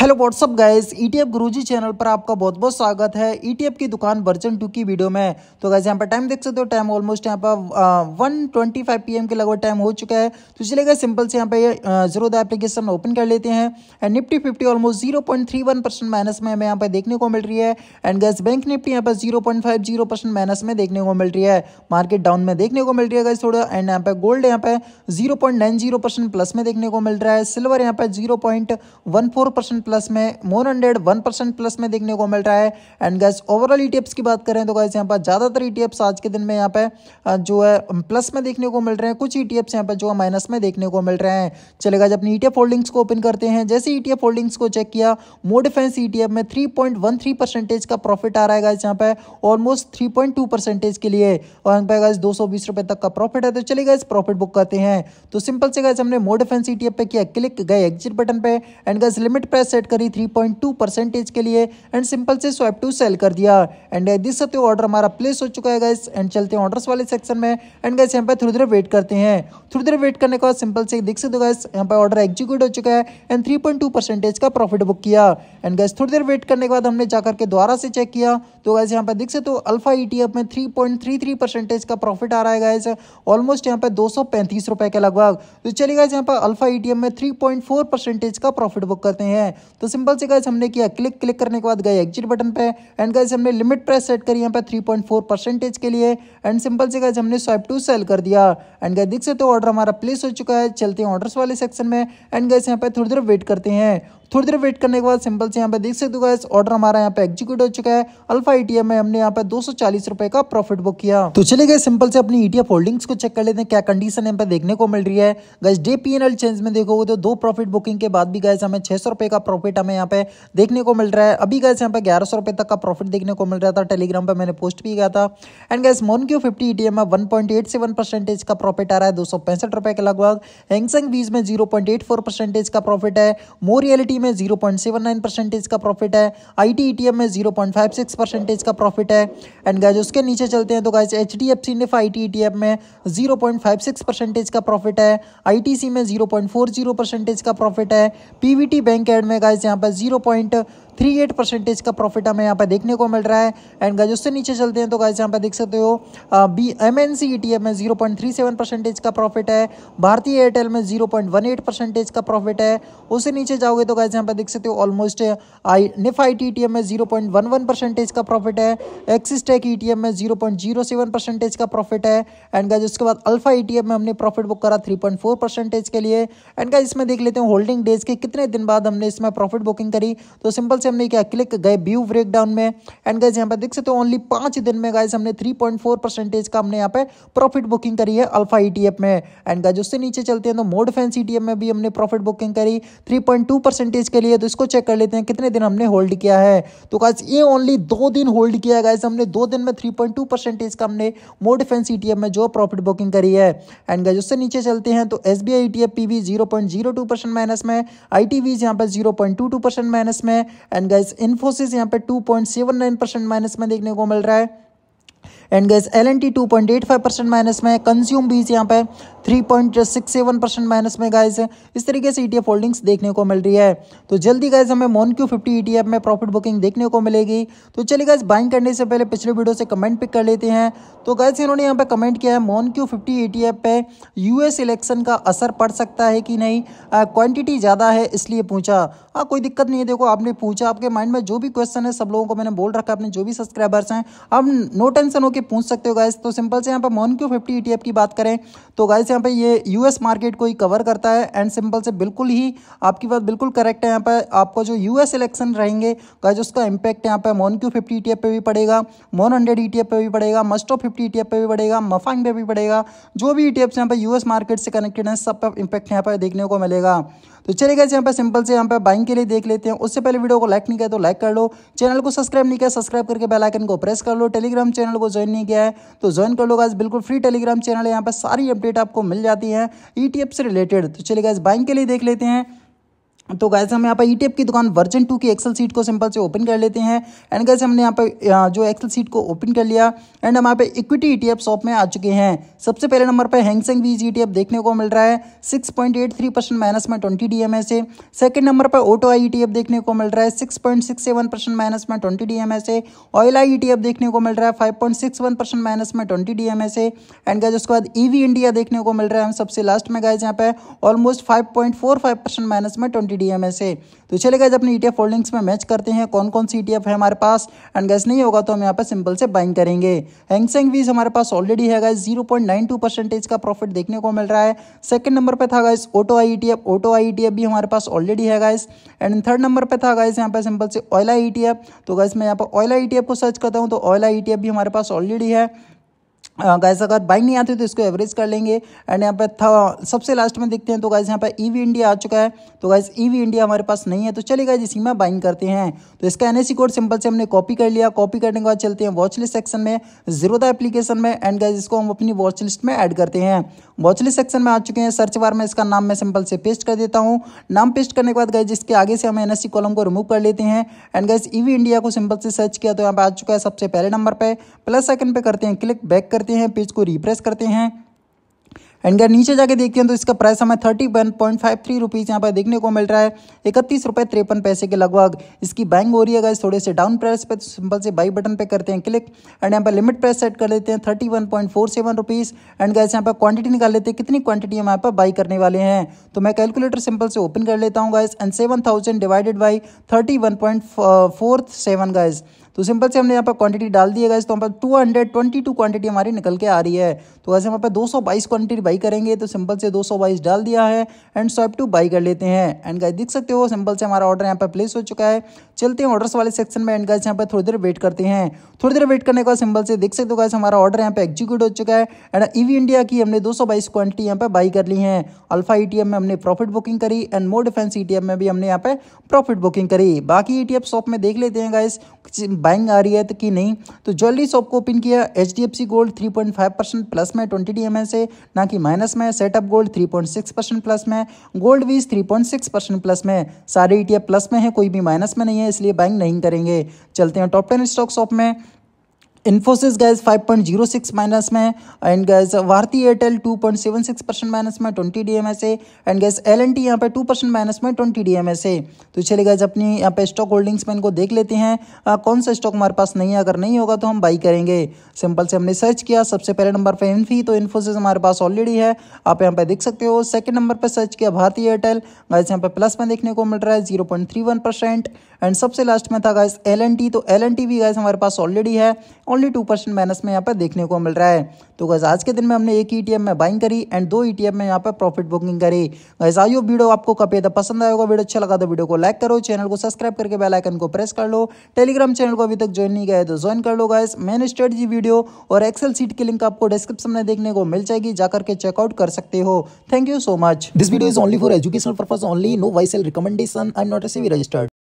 hello WhatsApp guys E T Guruji channel पर आपका बहुत बहुत स्वागत है ई e की दुकान वर्जन टू की वीडियो में तो गाइज यहाँ पर टाइम देख सकते हो टाइम ऑलमोस्ट यहाँ पर वन ट्वेंटी फाइव पी के लगभग टाइम हो चुका है तो चलेगा सिंपल से यहाँ पे जीरो एप्लीकेशन ओपन कर लेते हैं and Nifty fifty almost zero point three one percent minus में हमें यहाँ पर देखने को मिल रही है एंड गैस बैंक निफ्टी यहाँ पर zero point five zero percent minus में देखने को मिल रही है मार्केट डाउन में देखने को मिल रही है गैस थोड़ा एंड यहाँ पर गोल्ड यहाँ पर zero point nine zero percent plus में देखने को मिल रहा है सिल्वर यहाँ पर zero point one four percent plus में more hundred one percent plus में देखने को मिल रहा है एंड गैस ओवरऑल ई की बात करें तो गैस यहाँ पर ज़्यादातर ई e आज के दिन में यहाँ पर जो है प्लस में देखने को मिल रहे हैं कुछ ई e यहाँ पर जो है माइनस में देखने को मिल रहे हैं चलेगा जब अपनी ई e होल्डिंग्स को ओपन करते हैं जैसे ई होल्डिंग्स को चेक किया मोडिफेंस ई में थ्री परसेंटेज का प्रॉफिट आ रहा है गैस यहाँ पर ऑलमोस्ट थ्री परसेंटेज के लिए और यहाँ पर गैस दो रुपए तक का प्रॉफिट है तो चलिए गाइज प्रॉफिट बुक करते हैं तो सिंपल से गैस हमने मोडिफेंस ई पे किया क्लिक गए एग्जिट बटन पे and guys limit price set करी 3.2 परसेंटेज के लिए एंड सिंपल से स्वैप टू सेल कर दिया एंड दिस सत्य ऑर्डर हमारा प्लेस हो चुका है गाइस एंड चलते हैं ऑर्डर्स वाले सेक्शन में एंड गाइस यहाँ पर थोड़ी देर वेट करते हैं थोड़ी देर वेट करने के बाद सिंपल से देख सकते हो गाइस यहाँ पर ऑर्डर एग्जीक्यूट हो चुका है एंड थ्री परसेंटेज का प्रॉफिट बुक किया एंड गाइस थोड़ी देर वेट करने के बाद हमने जाकर के द्वारा से चेक किया तो गाइस यहाँ पर देख सकते हो अल्फा ई e में थ्री परसेंटेज का प्रॉफिट आ रहा है गाइस ऑलमोस्ट यहाँ पर दो रुपए के लगभग तो चलिए गाइस यहाँ पर अल्फा ई में थ्री परसेंटेज का प्रॉफिट बुक करते हैं तो सिंपल से गाइस हमने किया क्लिक क्लिक करने के बाद गए एग्जिट बटन पे एंड गाइस हमने लिमिट प्राइस सेट करी यहाँ पे थ्री पॉइंट फोर परसेंटेज के लिए एंड सिंपल से गाइस हमने स्वाइप टू सेल कर दिया एंड गाइस देख सकते हो ऑर्डर हमारा प्लेस हो चुका है चलते हैं ऑर्डर्स वाले सेक्शन में एंड गाइस यहाँ पे थोड़ी देर वेट करते हैं थोड़ी देर वेट करने के बाद सिंपल से यहाँ पे देख सकते हो गैस ऑर्डर हमारा यहाँ पे एग्जीक्यूट हो चुका है अल्फा ईटीएम में हमने यहाँ पे दो रुपए का प्रॉफिट बुक किया तो चले गए सिंपल से अपनी ईटीएफ e होल्डिंग्स को चेक कर लेते हैं क्या कंडीशन यहाँ पे देखने को मिल रही है गैस डे पी चेंज में देखोगे तो दो प्रॉफिट बुकिंग के बाद भी गैस हमें छह रुपए का प्रॉफिट हमें यहाँ पे देखने को मिल रहा है अभी गैस यहाँ पे ग्यारह रुपए तक का प्रॉफिट देखने को मिल रहा था टेलीग्राम पर मैंने पोस्ट भी किया था and guys MON Q fifty ETF में वन परसेंटेज का प्रॉफिट आ रहा है दो रुपए के लगभग हैंगसंग बीज में जीरो का प्रॉफिट है मोर रियलिटी एनबीएफसी e में zero point seven nine percentage का प्रॉफिट है I T E T F में zero point five six percentage का प्रॉफिट है एंड गाइज उसके नीचे चलते हैं तो guys H D F C निफ I T E T F में zero point five six percentage का प्रॉफिट है आई टी सी में zero point four zero percentage का प्रॉफिट है पी वी टी बैंक एड में गाइज यहाँ पर zero point three eight percentage का प्रॉफिट हमें यहाँ पर देखने को मिल रहा है एंड गाइज उससे नीचे चलते हैं तो गाइज यहाँ पर देख सकते हो B M N C E T F में zero point three seven percentage का प्रॉफिट है भारतीय एयरटेल में zero point one eight percentage का प्रॉफिट है उससे नीचे जाओगे तो गाइज यहाँ पर देख सकते हो ऑलमोस्ट आई निफ I T E T F में zero point one one percentage का प्रॉफिट है axis tech E T F में zero point zero seven percentage का प्रॉफिट है एंड गाइज उसके बाद अल्फा ई टी एम में हमने प्रॉफिट बुक करा थ्री पॉइंट फोर परसेंटेज के लिए एंड गाइज इसमें देख लेते हैं होल्डिंग डेज के कितने दिन बाद हमने इसमें प्रॉफिट बुकिंग करी तो सिंपल से से हमने क्या क्लिक गए व्यू ब्रेकडाउन में एंड गाइज यहाँ पर देख सकते हो ओनली पांच दिन में गाइज हमने थ्री पॉइंट फोर परसेंटेज का हमने यहाँ पे प्रॉफिट बुकिंग करी है अल्फा ई e में एंड गाइज उससे नीचे चलते हैं तो मोड फैंस ई में भी हमने प्रॉफिट बुकिंग करी थ्री पॉइंट टू परसेंटेज के लिए तो इसको चेक कर लेते हैं कितने दिन हमने होल्ड किया है तो गाइज ये ओनली दो दिन होल्ड किया गाइज हमने दो दिन में थ्री पॉइंट टू परसेंटेज का हमने मोड फैंस ई में जो प्रॉफिट बुकिंग करी है एंड गाइज उससे नीचे चलते हैं तो S B I T F P V zero point zero two percent minus में आई टी वीज यहाँ पर zero point two two percent minus में एंड गाइज इन्फोसिस यहाँ पे 2.79 परसेंट माइनस में देखने को मिल रहा है and guys L N T two point eight five percent minus में कंज्यूम बीज यहाँ पे 3.67 परसेंट माइनस में गाइज इस तरीके से ईटीएफ e होल्डिंग्स देखने को मिल रही है तो जल्दी गाइस हमें मोन क्यू फिफ्टी ईटीएफ में प्रॉफिट बुकिंग देखने को मिलेगी तो चलिए गाइज बाइंग करने से पहले पिछले वीडियो से कमेंट पिक कर लेते हैं तो गाइस इन्होंने यहाँ पे कमेंट किया है मोन क्यू फिफ्टी ईटीएफ पे यूएस इलेक्शन का असर पड़ सकता है कि नहीं क्वान्टिटी ज़्यादा है इसलिए पूछा हाँ कोई दिक्कत नहीं है देखो आपने पूछा आपके माइंड में जो भी क्वेश्चन है सब लोगों को मैंने बोल रखा है अपने जो भी सब्सक्राइबर्स हैं आप नो टेंशन होकर पूछ सकते हो गाइस तो सिंपल से यहाँ पर मोन क्यू फिफ्टी ई की बात करें तो गाइस यहाँ पे ये यूएस मार्केट को ही कवर करता है एंड सिंपल से बिल्कुल ही आपकी बात बिल्कुल करेक्ट है यहाँ पे आपको जो यूएस इलेक्शन रहेंगे का जो उसका इम्पैक्ट यहाँ पे मोन क्यू फिफ्टी ई पे भी पड़ेगा मोन हंड्रेड ई पे भी पड़ेगा मस्टो फिफ्टी ई पे भी पड़ेगा मफांग पे भी पड़ेगा जो भी ई e टी यहाँ यूएस मार्केट से कनेक्टेड है सब का इम्पैक्ट यहाँ पर देखने को मिलेगा तो चलेगा गए यहाँ पर सिंपल से यहाँ पर बाइंग के लिए देख लेते हैं उससे पहले वीडियो को लाइक नहीं किया तो लाइक कर लो चैनल को सब्सक्राइब नहीं किया सब्सक्राइब करके बेल आइकन को प्रेस कर लो टेलीग्राम चैनल को ज्वाइन नहीं किया है तो ज्वाइन कर लो आज बिल्कुल फ्री टेलीग्राम चैनल है यहाँ पर सारी अपडेट आपको आपको मिल जाती है ई e से रिलेटेड तो चलिए गाइज बाइंग के लिए देख लेते हैं तो गैस हम यहाँ पर ई की दुकान वर्जन टू की एक्सेल सीट को सिंपल से ओपन कर लेते हैं एंड गैस हमने यहाँ पर जो एक्सेल सीट को ओपन कर लिया एंड हम यहाँ पे इक्विटी ई शॉप में आ चुके हैं सबसे पहले नंबर पर हैंगसेंग वीज ई देखने को मिल रहा है six point eight three percent minus में ट्वेंटी डी एम ए से सेकेंड नंबर पर ओटो आई ई देखने को मिल रहा है six point six seven minus में ट्वेंटी डी एम से ऑयल आई ई देखने को मिल रहा है five point six one percent minus में ट्वेंटी डी एम से एंड गैस उसके बाद ई वी इंडिया देखने को मिल रहा है हम सबसे लास्ट में गए यहाँ पे almost five point four five percent minus में ट्वेंटी डीएमए e से तो चलिए गैस अपने ई होल्डिंग्स में मैच करते हैं कौन कौन सी ई e है हमारे पास एंड गैस नहीं होगा तो हम यहाँ पर सिंपल से बाइंग करेंगे हैंगसेंग वीज हमारे पास ऑलरेडी है गैस जीरो परसेंटेज का प्रॉफिट देखने को मिल रहा है सेकंड नंबर पर था guys auto I E auto I भी हमारे पास ऑलरेडी है गैस एंड थर्ड नंबर पर था गैस यहाँ पर सिंपल से ऑयला ई e तो गैस मैं यहाँ पर ऑयला ई को सर्च करता हूँ तो ऑयला ई भी हमारे पास ऑलरेडी है गैस uh, अगर बाइक नहीं आती तो इसको एवरेज कर लेंगे एंड यहाँ पे था सबसे लास्ट में देखते हैं तो गैस यहाँ पे ईवी e इंडिया आ चुका है तो गैस ईवी इंडिया हमारे पास नहीं है तो चलिए गए इसी में बाइंग करते हैं तो इसका एनएससी कोड सिंपल से हमने कॉपी कर लिया कॉपी करने के बाद चलते हैं वॉच लिस्ट सेक्शन में जीरोदा एप्लीकेशन में एंड गैस इसको हम अपनी वॉच लिस्ट में एड करते हैं वॉच लिस्ट सेक्शन में आ चुके हैं सर्च बार में इसका नाम मैं सिंपल से पेस्ट कर देता हूँ नाम पेस्ट करने के बाद गैस इसके आगे से हम एन कॉलम को रिमूव कर लेते हैं एंड गैस ईवी इंडिया को सिंपल से सर्च किया तो यहाँ पर आ चुका है सबसे पहले नंबर पर प्लस सेकंड पर करते हैं क्लिक बैक करते लेते हैं पेज को रिप्रेस करते हैं एंड यार नीचे जाके देखते हैं तो इसका प्राइस हमें thirty one point five three rupees यहाँ पर देखने को मिल रहा है इकतीस रुपये तिरपन पैसे के लगभग इसकी बैंग हो रही है गाइस थोड़े से डाउन प्राइस पे तो सिंपल से बाई बटन पे करते हैं क्लिक एंड यहाँ पर लिमिट प्राइस सेट कर लेते हैं thirty one point four seven rupees and guys यहाँ पर क्वान्टिटी निकाल लेते हैं कितनी क्वान्टिटी हम यहाँ पर बाई करने वाले हैं तो मैं कैलकुलेटर सिंपल से ओपन कर लेता हूँ guys and seven thousand divided by thirty one point four seven guys तो सिंपल से हमने यहाँ पर क्वांटिटी डाल दी है तो हम पर two hundred twenty two quantity हमारी निकल के आ रही है तो वैसे हम पर दो सौ बाईस क्वांटिटी बाई करेंगे तो सिंपल से दो सौ बाईस डाल दिया है एंड स्वाइप टू बाई कर लेते हैं एंड गाइज देख सकते हो सिंपल से हमारा ऑर्डर यहाँ पर प्लेस हो चुका है चलते हैं ऑर्डर्स वाले सेक्शन में एंड गाइस यहाँ पर थोड़ी देर वेट करते हैं थोड़ी देर वेट करने के बाद सिंपल से देख सकते हो गाइस हमारा ऑर्डर यहाँ पर एग्जीक्यूट हो चुका है एंड ईवी इंडिया की हमने दो सौ बाईस क्वांटिटी यहाँ पर बाई कर ली है अल्फा ई में हमने प्रॉफिट बुकिंग करी एंड मोर डिफेंस ई में भी हमने यहाँ पर प्रॉफिट बुकिंग करी बाकी ई e शॉप में देख लेते हैं गाइस बाइंग आ रही है तो कि नहीं तो ज्वेलरी शॉप को ओपन किया H D F C gold three point five percent plus में ट्वेंटी डी एम एस ना कि माइनस में setup gold three point six percent plus में gold bees three point six percent plus में सारे ई टी एफ प्लस में है कोई भी माइनस में नहीं है इसलिए बाइंग नहीं करेंगे चलते हैं टॉप टेन स्टॉक शॉप में इन्फोसिस गैस 5.06 माइनस में and guys Bharti Airtel 2.76 percent minus में twenty D M S and guys L N T यहाँ पर टू परसेंट माइनस में twenty D M S A तो चलिए गैस अपनी यहाँ पे स्टॉक होल्डिंग्स में इनको देख लेते हैं आ, कौन सा स्टॉक हमारे पास नहीं है अगर नहीं होगा तो हम बाई करेंगे सिंपल से हमने सर्च किया सबसे पहले नंबर पर इन्फी तो इन्फोसिस हमारे पास ऑलरेडी है आप यहाँ पे देख सकते हो सेकेंड नंबर पर सर्च किया भारती एयरटेल गैस यहाँ पे प्लस में देखने को मिल रहा है जीरो एंड सबसे लास्ट में था गैस एल तो एल भी गैस हमारे पास ऑलरेडी है ओनली टू परसेंट माइनस में यहाँ पर देखने को मिल रहा है तो गैस आज के दिन में हमने एक ई e में बाइंग करी एंड दो ई e में यहाँ पर प्रॉफिट बुकिंग करी गैस आइयो वीडियो आपको कपे था पसंद आएगा वीडियो अच्छा लगा तो वीडियो को लाइक करो चैनल को सब्सक्राइब करके बेलाइकन को प्रेस कर लो टेलीग्राम चैनल को अभी तक ज्वाइन नहीं किया तो ज्वाइन कर लो गैस मैन स्ट्रेटी वीडियो और एक्सेल सीट की लिंक आपको डिस्क्रिप्शन में देखने को मिल जाएगी जाकर के चेकआउट कर सकते हो thank you so much this video is only for education purpose only no buy sell recommendation I not a registered